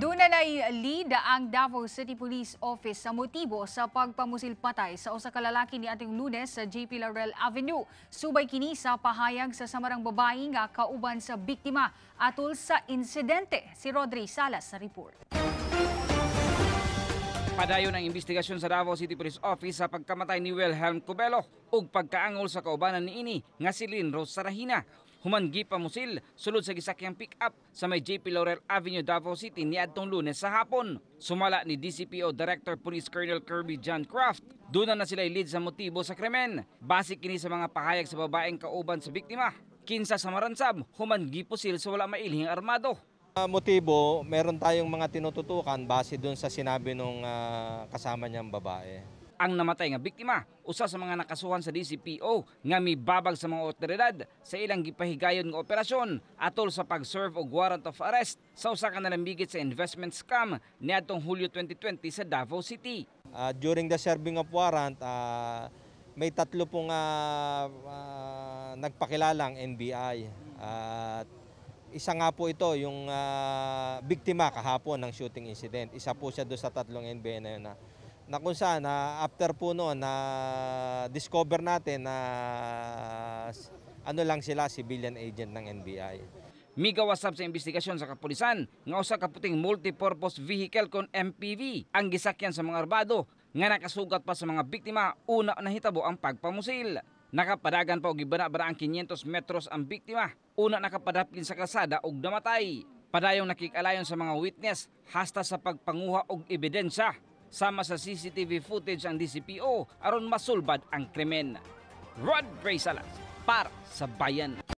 Doon na lead ang Davao City Police Office sa motibo sa pagpamusil patay sa usa ka lalaki ni ating lunes sa JP Laurel Avenue. Subay kini sa pahayag sa samarang babae nga kauban sa biktima atol sa insidente. Si Rodri Salas sa report. Padayon ang investigasyon sa Davao City Police Office sa pagkamatay ni Wilhelm Cubelo ug pagkaangol sa kaubanan ni ini nga si Lynn Rose Sarahina. Humangi pa musil sulod sa gisakyang pick-up sa may JP Laurel Avenue, Davao City niadtong Lunes sa hapon. Sumala ni DCPO Director Police Colonel Kirby John Craft, doon na sila lead sa motibo sa krimen. Base kini sa mga pahayag sa babaeng kauban sa biktima. Kinsa sa maransab, humangi pusil sa wala mailhing armado. Ah, motibo, meron tayong mga tinututukan base doon sa sinabi nung uh, kasama niyang babae. Ang namatay nga biktima, usa sa mga nakasuhan sa DCPO nga mibabag sa mga otoridad sa ilang gipahigayon ng operasyon atol sa pag-serve og warrant of arrest sa usa ka nalambigit sa investment scam niadtong Hulyo 2020 sa Davao City. Uh, during the serving of warrant, uh, may tatlo pong uh, uh, nagpakilalang NBI. At uh, isa nga po ito, yung uh, biktima kahapon ng shooting incident. Isa po siya doon sa tatlong NBA na yun na, ah. na kung saan, na ah, after po noon, na discover natin na ano lang sila, civilian agent ng NBI. Migawasab sa investigasyon sa kapulisan nga usa ka puting multipurpose vehicle kon MPV ang gisakyan sa mga arbado nga nakasugat pa sa mga biktima una nahitabo ang pagpamusil. Nakapadagan pa og gibana-bara ang 500 metros ang biktima. Una nakapadaplin sa kalsada og namatay. Padayong nakikalayon sa mga witness hasta sa pagpanguha og ebidensya sama sa CCTV footage ang DCPO aron masulbad ang krimen. Rod Bracelet para sa bayan.